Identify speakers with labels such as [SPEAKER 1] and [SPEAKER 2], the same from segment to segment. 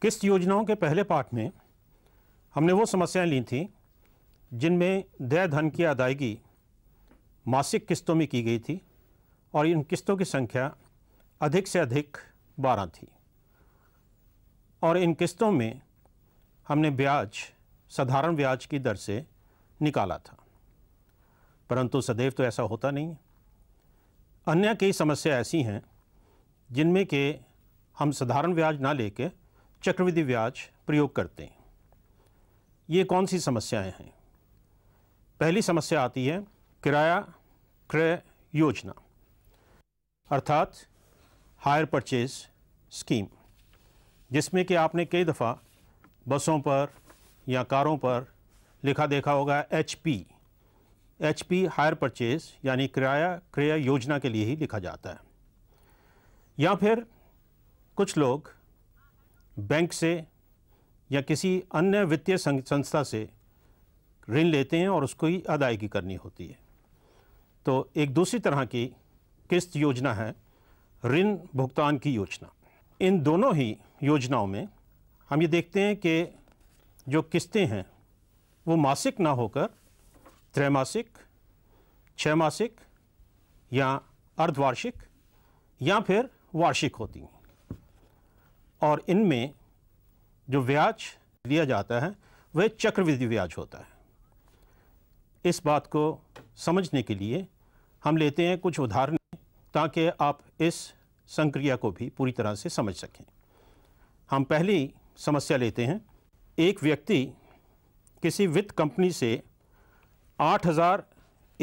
[SPEAKER 1] किस्त योजनाओं के पहले पार्ट में हमने वो समस्याएं ली थी जिनमें दया धन की अदायगी मासिक किस्तों में की गई थी और इन किस्तों की संख्या अधिक से अधिक बारह थी और इन किस्तों में हमने ब्याज साधारण ब्याज की दर से निकाला था परंतु सदैव तो ऐसा होता नहीं है अन्य कई समस्या ऐसी हैं जिनमें के हम साधारण ब्याज ना लेके चक्रवृद्धि ब्याज प्रयोग करते हैं ये कौन सी समस्याएं हैं पहली समस्या आती है किराया क्रय योजना अर्थात हायर परचेज स्कीम जिसमें कि आपने कई दफ़ा बसों पर या कारों पर लिखा देखा होगा H P H P hire purchase यानी किराया क्रय योजना के लिए ही लिखा जाता है या फिर कुछ लोग बैंक से या किसी अन्य वित्तीय संस्था से ऋण लेते हैं और उसको ही अदायगी करनी होती है तो एक दूसरी तरह की किस्त योजना है ऋण भुगतान की योजना इन दोनों ही योजनाओं में हम ये देखते हैं कि जो किस्तें हैं वो मासिक ना होकर त्रैमासिक छमासिक मासिक या अर्धवार्षिक या फिर वार्षिक होती हैं और इनमें जो ब्याज लिया जाता है वह चक्रवृद्धि ब्याज होता है इस बात को समझने के लिए हम लेते हैं कुछ उदाहरण ताकि आप इस संक्रिया को भी पूरी तरह से समझ सकें हम पहले समस्या लेते हैं एक व्यक्ति किसी वित्त कंपनी से आठ हज़ार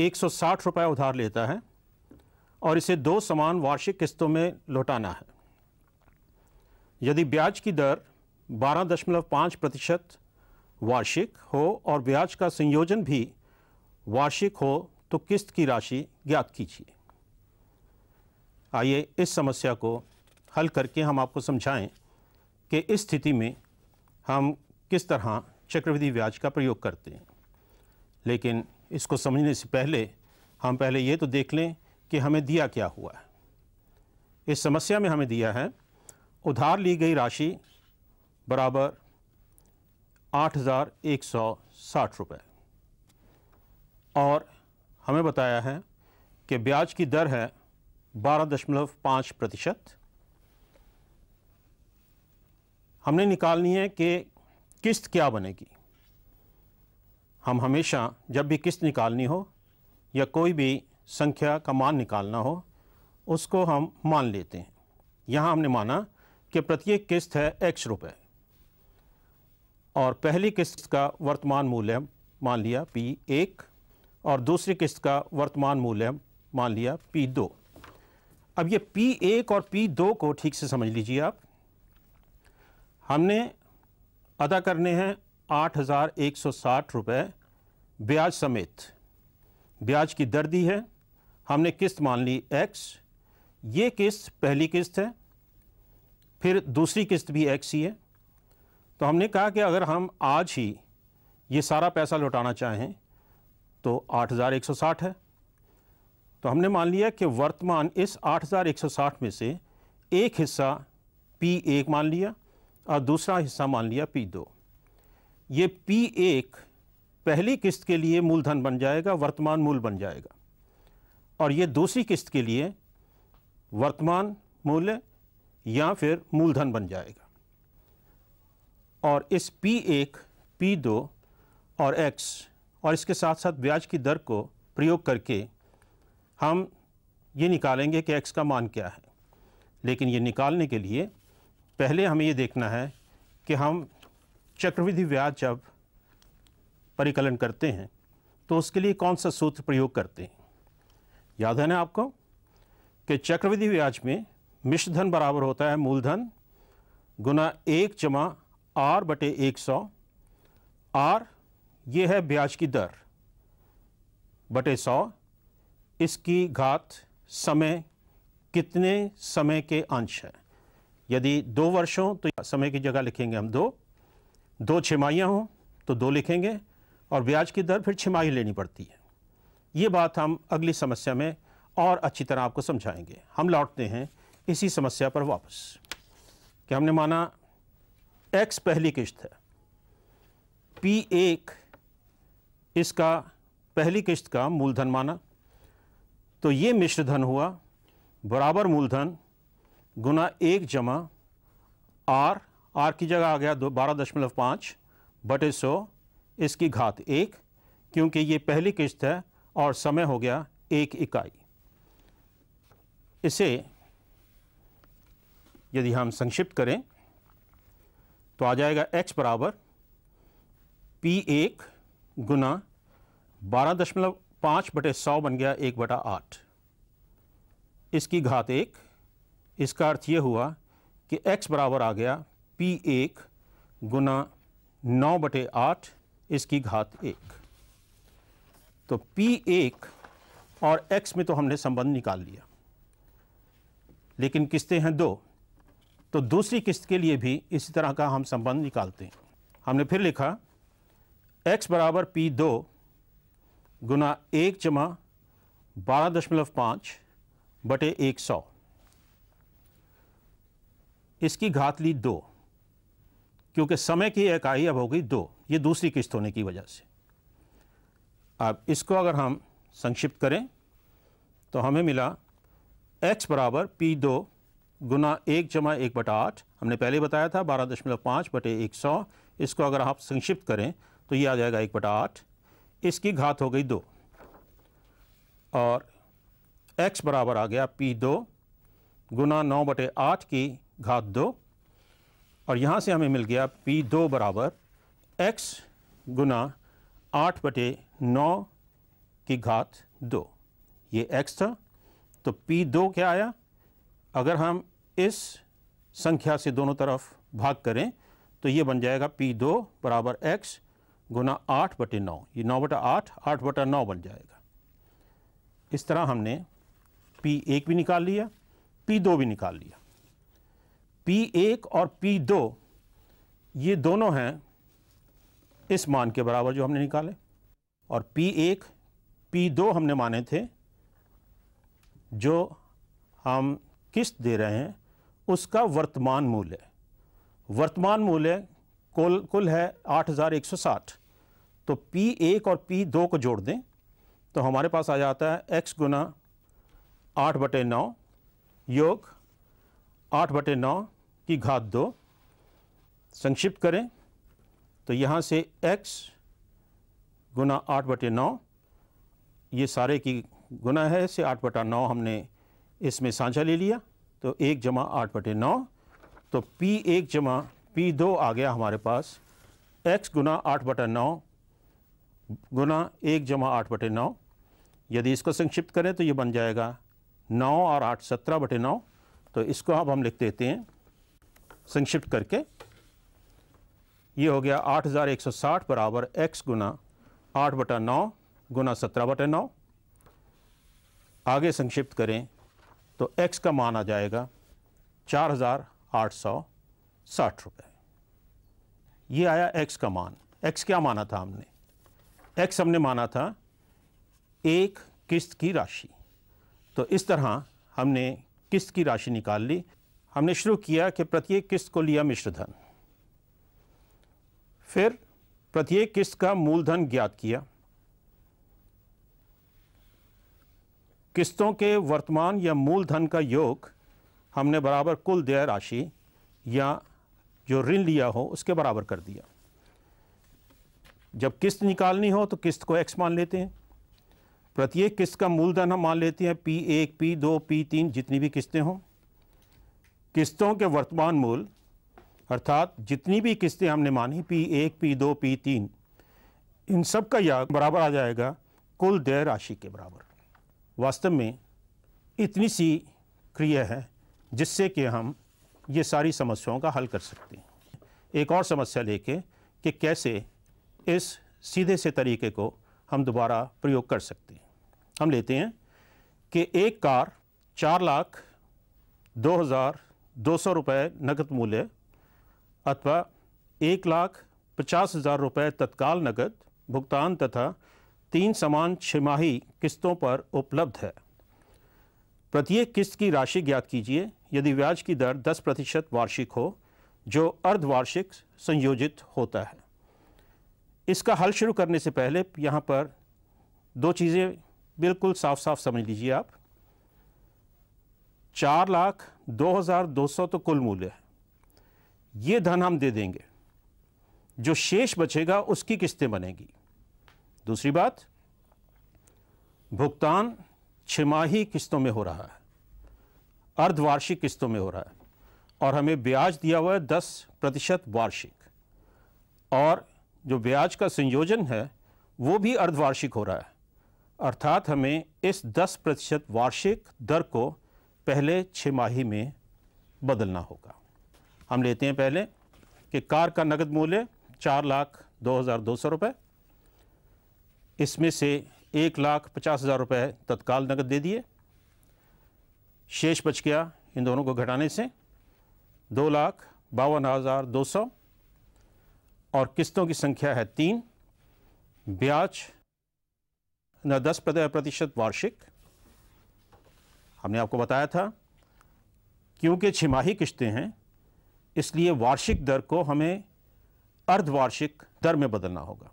[SPEAKER 1] एक सौ साठ रुपये उधार लेता है और इसे दो समान वार्षिक किस्तों में लौटाना है यदि ब्याज की दर बारह दशमलव पाँच प्रतिशत वार्षिक हो और ब्याज का संयोजन भी वार्षिक हो तो किस्त की राशि ज्ञात कीजिए आइए इस समस्या को हल करके हम आपको समझाएं कि इस स्थिति में हम किस तरह चक्रवृद्धि ब्याज का प्रयोग करते हैं लेकिन इसको समझने से पहले हम पहले ये तो देख लें कि हमें दिया क्या हुआ है इस समस्या में हमें दिया है उधार ली गई राशि बराबर आठ हज़ार एक सौ साठ रुपये और हमें बताया है कि ब्याज की दर है बारह दशमलव पाँच प्रतिशत हमने निकालनी है कि किस्त क्या बनेगी हम हमेशा जब भी किस्त निकालनी हो या कोई भी संख्या का मान निकालना हो उसको हम मान लेते हैं यहाँ हमने माना कि प्रत्येक किस्त है एक्स रुपये और पहली किस्त का वर्तमान मूल्य मान लिया पी एक और दूसरी किस्त का वर्तमान मूल्य मान लिया पी दो अब ये पी एक और पी दो को ठीक से समझ लीजिए आप हमने अदा करने हैं आठ हज़ार एक सौ साठ रुपये ब्याज समेत ब्याज की दर दी है हमने किस्त मान ली एक्स ये किस्त पहली किस्त है फिर दूसरी किस्त भी एक्स ही है तो हमने कहा कि अगर हम आज ही ये सारा पैसा लौटाना चाहें तो 8,160 है तो हमने मान लिया कि वर्तमान इस 8,160 में से एक हिस्सा पी एक मान लिया और दूसरा हिस्सा मान लिया पी दो ये पी एक पहली किस्त के लिए मूलधन बन जाएगा वर्तमान मूल बन जाएगा और ये दूसरी किस्त के लिए वर्तमान मूल्य या फिर मूलधन बन जाएगा और इस पी एक पी दो और एक्स और इसके साथ साथ ब्याज की दर को प्रयोग करके हम ये निकालेंगे कि एक्स का मान क्या है लेकिन ये निकालने के लिए पहले हमें ये देखना है कि हम चक्रविधि ब्याज जब परिकलन करते हैं तो उसके लिए कौन सा सूत्र प्रयोग करते हैं याद है ना आपको कि चक्रविधि ब्याज में मिश्र धन बराबर होता है मूलधन गुना एक जमा आर बटे एक सौ आर ये है ब्याज की दर बटे सौ इसकी घात समय कितने समय के अंश है यदि दो वर्ष हों तो समय की जगह लिखेंगे हम दो दो छिमाइयाँ हों तो दो लिखेंगे और ब्याज की दर फिर छिमाही लेनी पड़ती है ये बात हम अगली समस्या में और अच्छी तरह आपको समझाएंगे हम लौटते हैं इसी समस्या पर वापस कि हमने माना एक्स पहली किश्त है पी एक इसका पहली किश्त का मूलधन माना तो ये मिश्रधन हुआ बराबर मूलधन गुना एक जमा आर आर की जगह आ गया दो बारह दशमलव पाँच बटे सौ इसकी घात एक क्योंकि ये पहली किस्त है और समय हो गया एक इकाई इसे यदि हम संक्षिप्त करें तो आ जाएगा x बराबर पी एक गुना बारह दशमलव पाँच बटे सौ बन गया एक बटा आठ इसकी घात एक इसका अर्थ ये हुआ कि x बराबर आ गया p1 एक गुना नौ बटे आठ इसकी घात एक तो p1 एक और x में तो हमने संबंध निकाल लिया लेकिन किस्तें हैं दो तो दूसरी किस्त के लिए भी इसी तरह का हम संबंध निकालते हैं हमने फिर लिखा x बराबर पी दो गुना एक जमा बारह दशमलव पाँच बटे एक सौ इसकी घात ली दो क्योंकि समय की इकाई अब हो गई दो ये दूसरी किस्त होने की वजह से अब इसको अगर हम संक्षिप्त करें तो हमें मिला एक्स बराबर पी दो गुना एक जमा एक बटा आठ हमने पहले बताया था बारह दशमलव पाँच बटे एक सौ इसको अगर आप संक्षिप्त करें तो ये आ जाएगा एक बटा आठ इसकी घात हो गई दो और एक्स बराबर आ गया पी दो गुना नौ बटे आठ की घात दो और यहाँ से हमें मिल गया पी दो बराबर एक्स गुना आठ बटे नौ की घात दो ये एक्स था तो पी दो क्या आया अगर हम इस संख्या से दोनों तरफ भाग करें तो ये बन जाएगा पी दो बराबर एक्स गुना आठ बटे नौ ये नौ बटा आठ आठ बटा नौ बन जाएगा इस तरह हमने पी एक भी निकाल लिया पी दो भी निकाल लिया पी एक और पी दो ये दोनों हैं इस मान के बराबर जो हमने निकाले और पी एक पी दो हमने माने थे जो हम किस्त दे रहे हैं उसका वर्तमान मूल्य वर्तमान मूल्य कुल कुल है 8160 तो पी एक और पी दो को जोड़ दें तो हमारे पास आ जाता है एक्स गुना आठ बटे नौ योग आठ बटे नौ की घात दो संक्षिप्त करें तो यहाँ से x गुना आठ बटे नौ ये सारे की गुना है से आठ बटा नौ हमने इसमें साझा ले लिया तो एक जमा आठ बटे नौ तो p एक जमा p दो आ गया हमारे पास x गुना आठ बटा नौ गुना एक जमा आठ बटे नौ यदि इसको संक्षिप्त करें तो ये बन जाएगा नौ और आठ सत्रह बटे नौ तो इसको अब हम लिख देते हैं संक्षिप्त करके ये हो गया 8160 बराबर एक्स गुना आठ बटा नौ गुना सत्रह बटा नौ आगे संक्षिप्त करें तो एक्स का मान आ जाएगा चार हज़ार आठ सौ साठ रुपये ये आया एक्स का मान एक्स क्या माना था हमने एक्स हमने माना था एक किस्त की राशि तो इस तरह हमने किस्त की राशि निकाल ली हमने शुरू किया कि प्रत्येक किस्त को लिया मिश्रधन फिर प्रत्येक किस्त का मूलधन ज्ञात किया किस्तों के वर्तमान या मूलधन का योग हमने बराबर कुल देय राशि या जो ऋण लिया हो उसके बराबर कर दिया जब किस्त निकालनी हो तो किस्त को एक्स मान लेते हैं प्रत्येक किस्त का मूलधन हम मान लेते हैं पी एक पी दो पी तीन जितनी भी किस्तें हों किस्तों के वर्तमान मूल अर्थात जितनी भी किस्तें हमने मानी पी एक पी दो पी तीन इन सब का या बराबर आ जाएगा कुल देय राशि के बराबर वास्तव में इतनी सी क्रिया है जिससे कि हम ये सारी समस्याओं का हल कर सकते हैं एक और समस्या लेके कि कैसे इस सीधे से तरीके को हम दोबारा प्रयोग कर सकते हैं हम लेते हैं कि एक कार चार लाख दो हज़ार दो सौ रुपये नकद मूल्य अथवा एक लाख पचास हज़ार रुपये तत्काल नकद भुगतान तथा तीन समान छमाही किस्तों पर उपलब्ध है प्रत्येक किस्त की राशि ज्ञात कीजिए यदि ब्याज की दर 10 प्रतिशत वार्षिक हो जो अर्धवार्षिक संयोजित होता है इसका हल शुरू करने से पहले यहाँ पर दो चीज़ें बिल्कुल साफ साफ समझ लीजिए आप चार लाख दो हज़ार दो सौ तो कुल मूल्य है ये धन हम दे देंगे जो शेष बचेगा उसकी किस्तें बनेगी दूसरी बात भुगतान छमाही किस्तों में हो रहा है अर्धवार्षिक किस्तों में हो रहा है और हमें ब्याज दिया हुआ है दस प्रतिशत वार्षिक और जो ब्याज का संयोजन है वो भी अर्धवार्षिक हो रहा है अर्थात हमें इस 10 प्रतिशत वार्षिक दर को पहले छ माही में बदलना होगा हम लेते हैं पहले कि कार का नकद मूल्य चार लाख दो हज़ार दो सौ रुपये इसमें से एक लाख पचास हज़ार रुपये तत्काल नकद दे दिए शेष बच गया इन दोनों को घटाने से दो लाख बावन हज़ार दो सौ और किस्तों की संख्या है तीन ब्याज दस प्रतिशत वार्षिक हमने आपको बताया था क्योंकि छिमाही किश्तें हैं इसलिए वार्षिक दर को हमें अर्धवार्षिक दर में बदलना होगा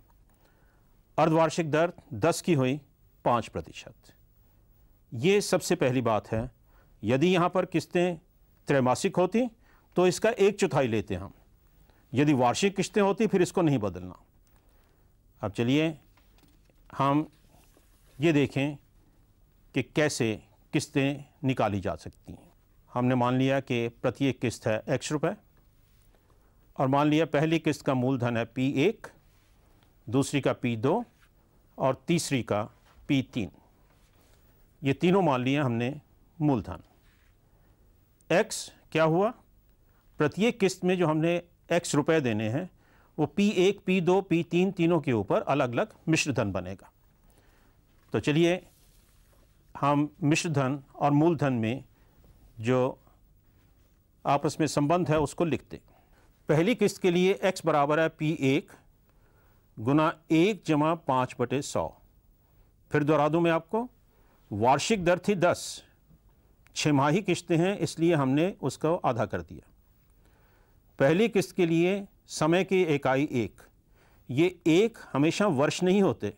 [SPEAKER 1] अर्धवार्षिक दर दस की हुई पाँच प्रतिशत ये सबसे पहली बात है यदि यहाँ पर किस्तें त्रैमासिक होती तो इसका एक चौथाई लेते हम यदि वार्षिक किस्तें होती फिर इसको नहीं बदलना अब चलिए हम ये देखें कि कैसे किस्तें निकाली जा सकती हैं हमने मान लिया कि प्रत्येक किस्त है एक्स रुपये और मान लिया पहली किस्त का मूलधन है पी एक दूसरी का पी दो और तीसरी का पी तीन ये तीनों मान लिया हमने मूलधन एक्स क्या हुआ प्रत्येक किस्त में जो हमने एक्स रुपए देने हैं वो पी एक पी दो पी तीन तीनों के ऊपर अलग अलग मिश्रधन बनेगा तो चलिए हम मिश्र धन और मूलधन में जो आपस में संबंध है उसको लिखते पहली किस्त के लिए x बराबर है पी एक गुना एक जमा पाँच बटे सौ फिर दोहरा दूँ मैं आपको वार्षिक दर थी दस छमाही किस्तें हैं इसलिए हमने उसको आधा कर दिया पहली किस्त के लिए समय की इकाई एक ये एक हमेशा वर्ष नहीं होते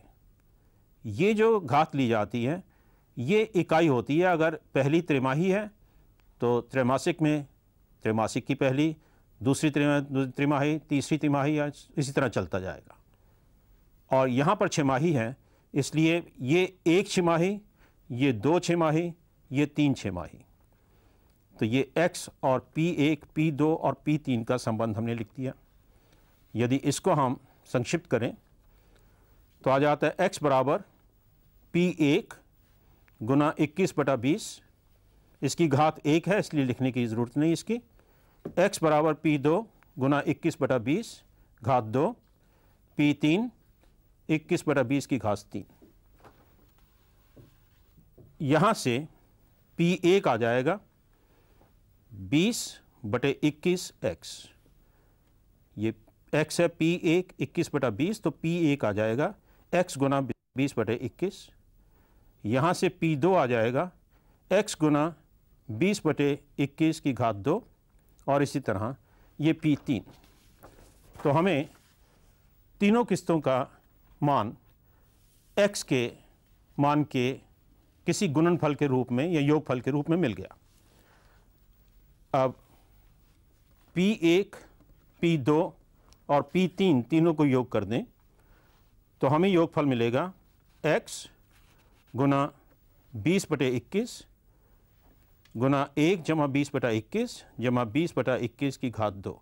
[SPEAKER 1] ये जो घात ली जाती है ये इकाई होती है अगर पहली त्रिमाही है तो त्रैमासिक में त्रैमासिक की पहली दूसरी त्रिमाही तीसरी तिमाही या इसी तरह चलता जाएगा और यहाँ पर छमाही है इसलिए ये एक छमाही ये दो छमाही ये तीन छमाही तो ये x और एक p दो और तीन का संबंध हमने लिख दिया यदि इसको हम संक्षिप्त करें तो आ जाता है x बराबर पी एक गुना इक्कीस बटा बीस इसकी घात एक है इसलिए लिखने की ज़रूरत नहीं इसकी एक्स बराबर पी दो गुना इक्कीस बटा बीस घात दो पी तीन इक्कीस बटा बीस की घात तीन यहाँ से पी एक आ जाएगा बीस बटे इक्कीस एक्स ये एक्स है पी एक इक्कीस बटा बीस तो पी एक आ जाएगा एक्स गुना बीस बटे इक्कीस यहाँ से पी दो आ जाएगा एक्स गुना बीस बटे इक्कीस की घात दो और इसी तरह ये पी तीन तो हमें तीनों किस्तों का मान एक्स के मान के किसी गुणनफल के रूप में या योगफल के रूप में मिल गया अब पी एक पी दो और पी तीन तीनों को योग कर दें तो हमें योगफल मिलेगा एक्स गुना बीस बटे इक्कीस गुना एक जमा बीस बटा इक्कीस जमा बीस बटा इक्कीस की घात दो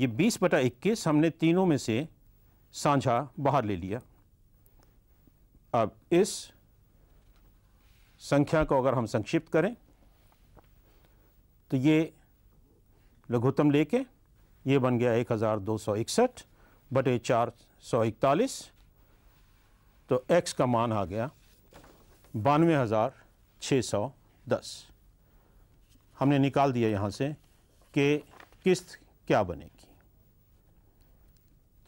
[SPEAKER 1] ये बीस बटा इक्कीस हमने तीनों में से साझा बाहर ले लिया अब इस संख्या को अगर हम संक्षिप्त करें तो ये लघुत्तम लेके ये बन गया एक हज़ार दो सौ इकसठ बटे चार सौ इकतालीस तो x का मान आ गया बानवे हज़ार छः सौ दस हमने निकाल दिया यहाँ से कि किस्त क्या बनेगी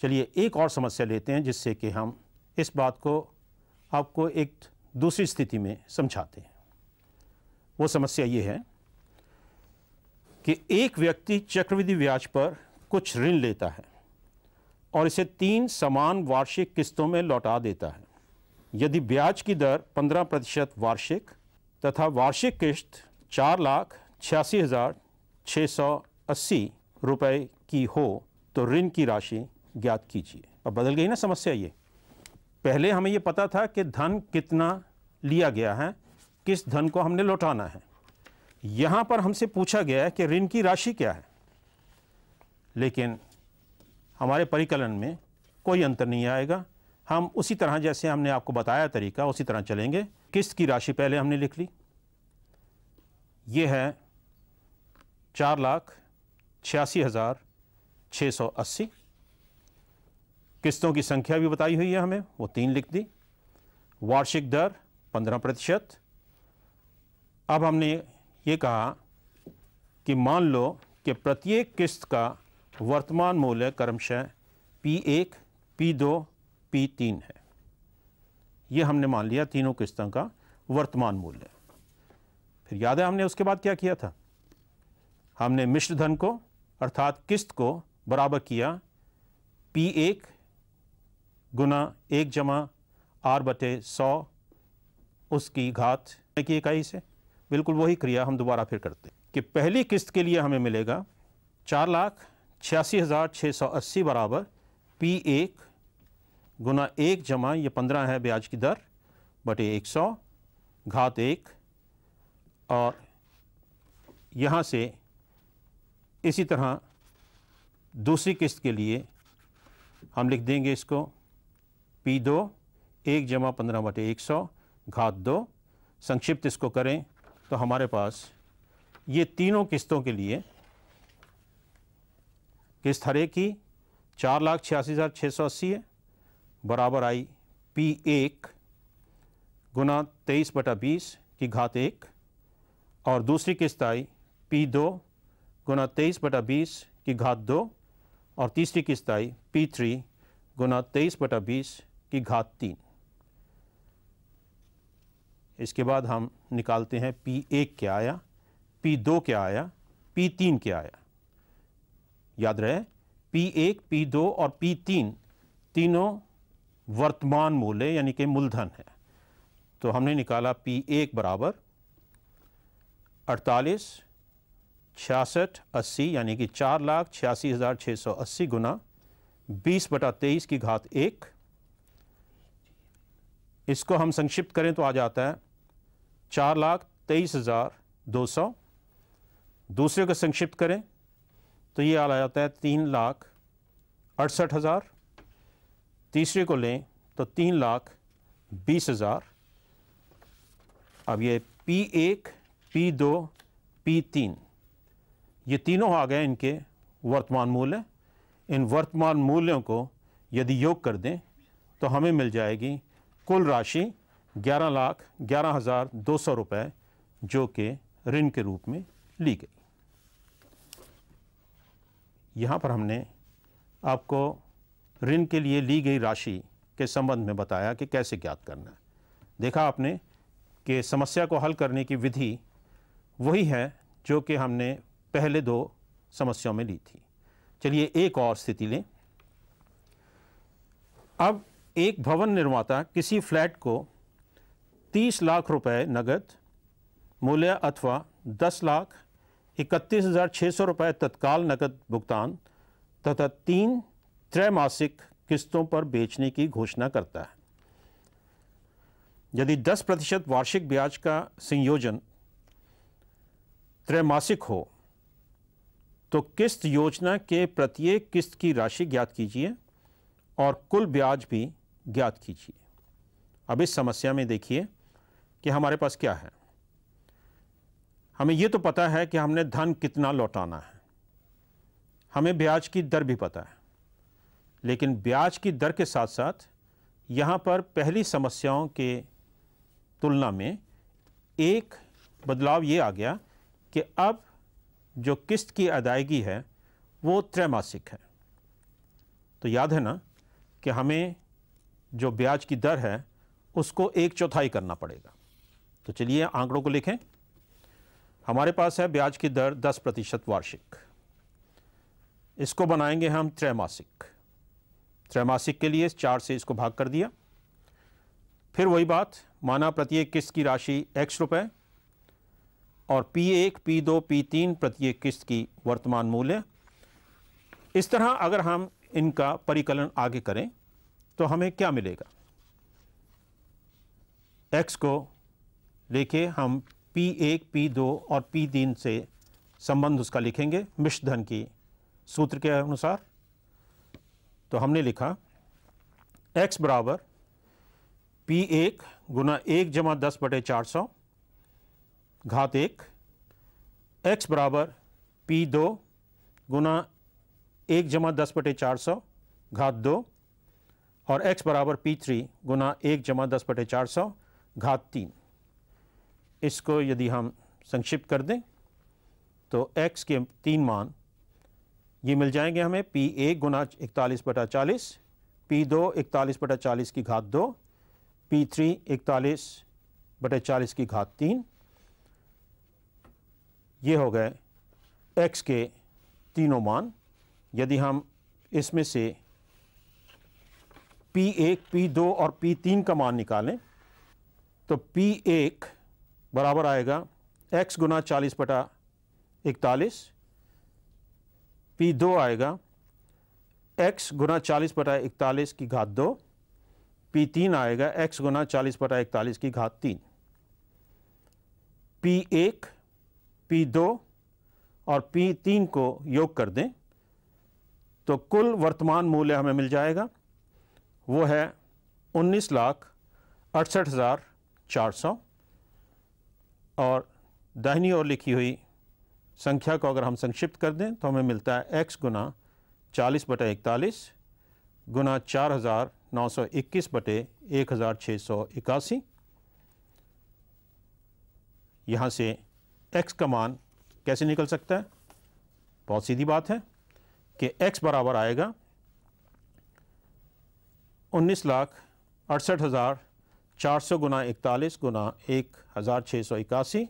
[SPEAKER 1] चलिए एक और समस्या लेते हैं जिससे कि हम इस बात को आपको एक दूसरी स्थिति में समझाते हैं वो समस्या ये है कि एक व्यक्ति चक्रवृद्धि ब्याज पर कुछ ऋण लेता है और इसे तीन समान वार्षिक किस्तों में लौटा देता है यदि ब्याज की दर 15 प्रतिशत वार्षिक तथा वार्षिक किश्त चार लाख छियासी हज़ार छः सौ अस्सी रुपये की हो तो ऋण की राशि ज्ञात कीजिए अब बदल गई ना समस्या ये पहले हमें ये पता था कि धन कितना लिया गया है किस धन को हमने लौटाना है यहाँ पर हमसे पूछा गया है कि ऋण की राशि क्या है लेकिन हमारे परिकलन में कोई अंतर नहीं आएगा हम उसी तरह जैसे हमने आपको बताया तरीका उसी तरह चलेंगे किस्त की राशि पहले हमने लिख ली ये है चार लाख छियासी हज़ार छः सौ अस्सी किस्तों की संख्या भी बताई हुई है हमें वो तीन लिख दी वार्षिक दर पंद्रह प्रतिशत अब हमने ये कहा कि मान लो कि प्रत्येक किस्त का वर्तमान मूल्य कर्मशः पी एक पी दो पी तीन है ये हमने मान लिया तीनों किस्तों का वर्तमान मूल्य फिर याद है हमने उसके बाद क्या किया था हमने मिश्र धन को अर्थात किस्त को बराबर किया पी एक गुना एक जमा आर बटे सौ उसकी घात की इकाई से बिल्कुल वही क्रिया हम दोबारा फिर करते कि पहली किस्त के लिए हमें मिलेगा चार लाख छियासी हज़ार छः सौ अस्सी बराबर पी एक गुना एक जमा ये पंद्रह है ब्याज की दर बटे एक सौ घात एक और यहाँ से इसी तरह दूसरी किस्त के लिए हम लिख देंगे इसको पी दो एक जमा पंद्रह बटे एक सौ घात दो संक्षिप्त इसको करें तो हमारे पास ये तीनों किस्तों के लिए किस्त हरे की चार लाख छियासी हज़ार छः सौ अस्सी है बराबर आई पी एक गुना तेईस बटा बीस की घात एक और दूसरी किस्त आई पी दो गुना तेईस बटा बीस की घात दो और तीसरी किस्त आई पी थ्री गुना तेईस बटा बीस की घात तीन इसके बाद हम निकालते हैं पी एक क्या आया पी दो क्या आया पी तीन क्या आया याद रहे पी एक पी दो और पी तीन तीनों वर्तमान मूल्य यानी कि मूलधन है तो हमने निकाला पी एक बराबर अड़तालीस छियासठ अस्सी यानी कि चार लाख छियासी हज़ार छः सौ अस्सी गुना बीस बटा तेईस की घात एक इसको हम संक्षिप्त करें तो आ जाता है चार लाख तेईस हज़ार दो सौ दूसरे को संक्षिप्त करें तो ये आ जाता है तीन लाख अड़सठ हज़ार तीसरे को लें तो तीन लाख बीस हज़ार अब ये पी एक पी दो पी तीन ये तीनों आ गए इनके वर्तमान मूल्य इन वर्तमान मूल्यों को यदि योग कर दें तो हमें मिल जाएगी कुल राशि ग्यारह लाख ग्यारह हज़ार दो सौ रुपये जो कि ऋण के रूप में ली गई यहाँ पर हमने आपको ऋण के लिए ली गई राशि के संबंध में बताया कि कैसे ज्ञात करना है देखा आपने कि समस्या को हल करने की विधि वही है जो कि हमने पहले दो समस्याओं में ली थी चलिए एक और स्थिति लें अब एक भवन निर्माता किसी फ्लैट को 30 लाख रुपए नगद मूल्य अथवा 10 लाख इकतीस हज़ार छः सौ रुपये तत्काल नकद भुगतान तथा तीन त्रैमासिक किस्तों पर बेचने की घोषणा करता है यदि 10 प्रतिशत वार्षिक ब्याज का संयोजन त्रैमासिक हो तो किस्त योजना के प्रत्येक किस्त की राशि ज्ञात कीजिए और कुल ब्याज भी ज्ञात कीजिए अब इस समस्या में देखिए कि हमारे पास क्या है हमें यह तो पता है कि हमने धन कितना लौटाना है हमें ब्याज की दर भी पता है लेकिन ब्याज की दर के साथ साथ यहाँ पर पहली समस्याओं के तुलना में एक बदलाव ये आ गया कि अब जो किस्त की अदायगी है वो त्रैमासिक है तो याद है ना कि हमें जो ब्याज की दर है उसको एक चौथाई करना पड़ेगा तो चलिए आंकड़ों को लिखें हमारे पास है ब्याज की दर 10 प्रतिशत वार्षिक इसको बनाएंगे हम त्रैमासिक त्रैमासिक के लिए चार से इसको भाग कर दिया फिर वही बात माना प्रत्येक किस्त की राशि एक्स रुपये और पी एक पी दो पी तीन प्रत्येक किस्त की वर्तमान मूल्य इस तरह अगर हम इनका परिकलन आगे करें तो हमें क्या मिलेगा एक्स को लेके हम पी एक पी दो और पी तीन से संबंध उसका लिखेंगे मिश्र धन की सूत्र के अनुसार तो हमने लिखा x बराबर पी एक गुना एक जमा दस बटे चार सौ घात एक एक्स बराबर पी दो गुना एक जमा दस बटे चार सौ घात दो और एक्स बराबर पी थ्री गुना एक जमा दस बटे चार सौ घात तीन इसको यदि हम संक्षिप्त कर दें तो एक्स के तीन मान ये मिल जाएंगे हमें पी ए गुना इकतालीस बटा चालीस पी दो इकतालीस बटा चालीस की घात दो पी थ्री इकतालीस बटे चालीस की घात तीन ये हो गए एक्स के तीनों मान यदि हम इसमें से पी एक पी दो और पी तीन का मान निकालें तो पी एक बराबर आएगा एक्स गुना चालीस बटा इकतालीस पी दो आएगा एक्स गुना चालीस बटा इकतालीस की घात दो पी तीन आएगा एक्स गुना चालीस बटा इकतालीस की घात तीन पी एक पी दो और पी तीन को योग कर दें तो कुल वर्तमान मूल्य हमें मिल जाएगा वो है उन्नीस लाख अड़सठ हज़ार चार सौ और दाहिनी ओर लिखी हुई संख्या को अगर हम संक्षिप्त कर दें तो हमें मिलता है एक्स गुना चालीस बटे इकतालीस गुना चार हज़ार नौ सौ इक्कीस बटे एक हज़ार छः सौ इक्यासी यहाँ से एक्स का मान कैसे निकल सकता है बहुत सीधी बात है कि एक्स बराबर आएगा उन्नीस लाख अड़सठ हज़ार चार सौ गुना इकतालीस गुना एक हज़ार छः सौ इक्यासी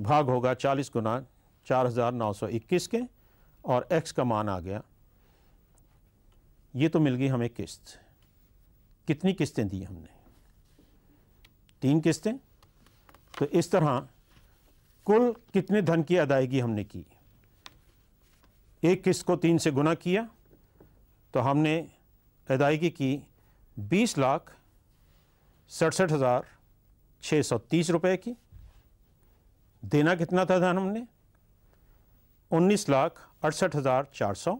[SPEAKER 1] भाग होगा चालीस गुना चार हज़ार नौ सौ इक्कीस के और एक्स का मान आ गया ये तो मिल गई हमें किस्त कितनी किस्तें दी हमने तीन किस्तें तो इस तरह कुल कितने धन की अदायगी हमने की एक किस्त को तीन से गुना किया तो हमने अदायगी की बीस लाख सड़सठ हज़ार छः सौ तीस रुपये की देना कितना था धन हमने उन्नीस लाख अड़सठ हज़ार चार सौ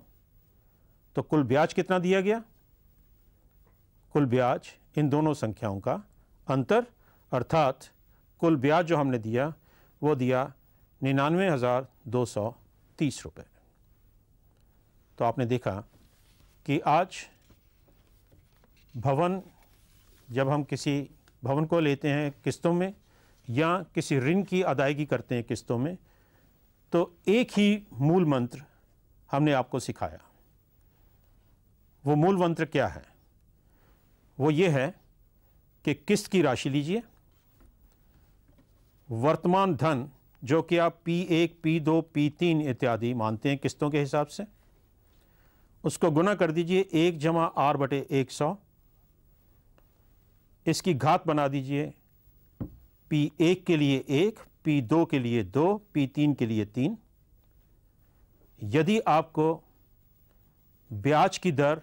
[SPEAKER 1] तो कुल ब्याज कितना दिया गया कुल ब्याज इन दोनों संख्याओं का अंतर अर्थात कुल ब्याज जो हमने दिया वो दिया निन्यानवे हज़ार दो सौ तीस रुपये तो आपने देखा कि आज भवन जब हम किसी भवन को लेते हैं किस्तों में या किसी ऋण की अदायगी करते हैं किस्तों में तो एक ही मूल मंत्र हमने आपको सिखाया वो मूल मंत्र क्या है वो ये है कि किस्त की राशि लीजिए वर्तमान धन जो कि आप पी एक पी दो पी तीन इत्यादि मानते हैं किस्तों के हिसाब से उसको गुना कर दीजिए एक जमा आर बटे एक सौ इसकी घात बना दीजिए पी एक के लिए एक पी दो के लिए दो पी तीन के लिए तीन यदि आपको ब्याज की दर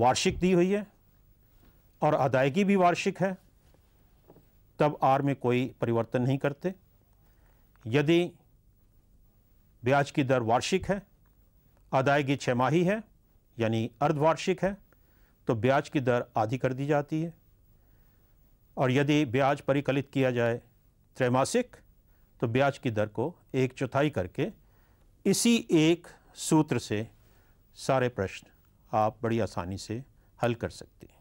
[SPEAKER 1] वार्षिक दी हुई है और अदायगी भी वार्षिक है तब आर में कोई परिवर्तन नहीं करते यदि ब्याज की दर वार्षिक है अदायगी छमाही है यानी अर्धवार्षिक है तो ब्याज की दर आधी कर दी जाती है और यदि ब्याज परिकलित किया जाए त्रैमासिक तो ब्याज की दर को एक चौथाई करके इसी एक सूत्र से सारे प्रश्न आप बड़ी आसानी से हल कर सकते हैं